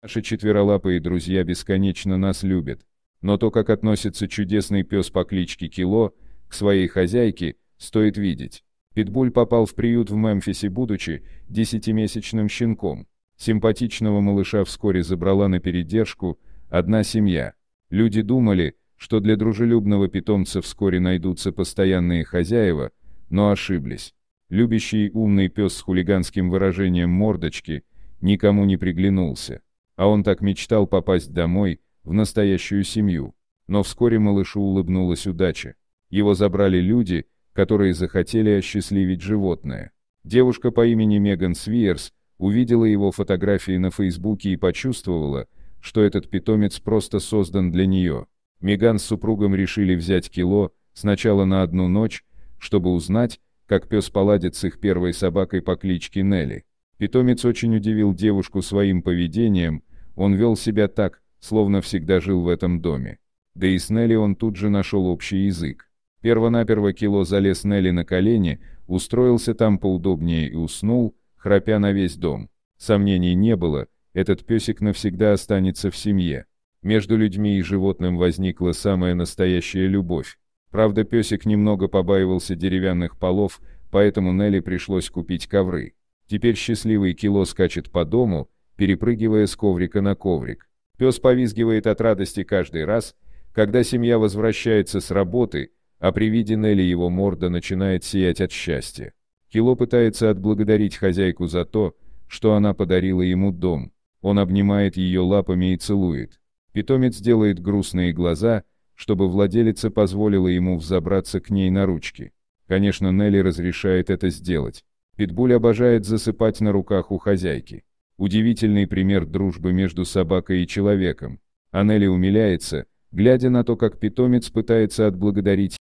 Наши четверолапые друзья бесконечно нас любят. Но то, как относится чудесный пес по кличке Кило к своей хозяйке, стоит видеть. Питбуль попал в приют в Мемфисе, будучи десятимесячным щенком. Симпатичного малыша вскоре забрала на передержку одна семья. Люди думали, что для дружелюбного питомца вскоре найдутся постоянные хозяева, но ошиблись. Любящий и умный пес с хулиганским выражением мордочки никому не приглянулся. А он так мечтал попасть домой, в настоящую семью. Но вскоре малышу улыбнулась удача. Его забрали люди, которые захотели осчастливить животное. Девушка по имени Меган Свиерс увидела его фотографии на Фейсбуке и почувствовала, что этот питомец просто создан для нее. Меган с супругом решили взять кило, сначала на одну ночь, чтобы узнать, как пес поладит с их первой собакой по кличке Нелли. Питомец очень удивил девушку своим поведением, он вел себя так, словно всегда жил в этом доме. Да и с Нелли он тут же нашел общий язык. Первонаперво Кило залез Нелли на колени, устроился там поудобнее и уснул, храпя на весь дом. Сомнений не было, этот песик навсегда останется в семье. Между людьми и животным возникла самая настоящая любовь. Правда, песик немного побаивался деревянных полов, поэтому Нелли пришлось купить ковры. Теперь счастливый Кило скачет по дому, перепрыгивая с коврика на коврик. Пес повизгивает от радости каждый раз, когда семья возвращается с работы, а при виде Нелли его морда начинает сиять от счастья. Кило пытается отблагодарить хозяйку за то, что она подарила ему дом. Он обнимает ее лапами и целует. Питомец делает грустные глаза, чтобы владелица позволила ему взобраться к ней на ручки. Конечно, Нелли разрешает это сделать. Питбуль обожает засыпать на руках у хозяйки. Удивительный пример дружбы между собакой и человеком. Анели умиляется, глядя на то, как питомец пытается отблагодарить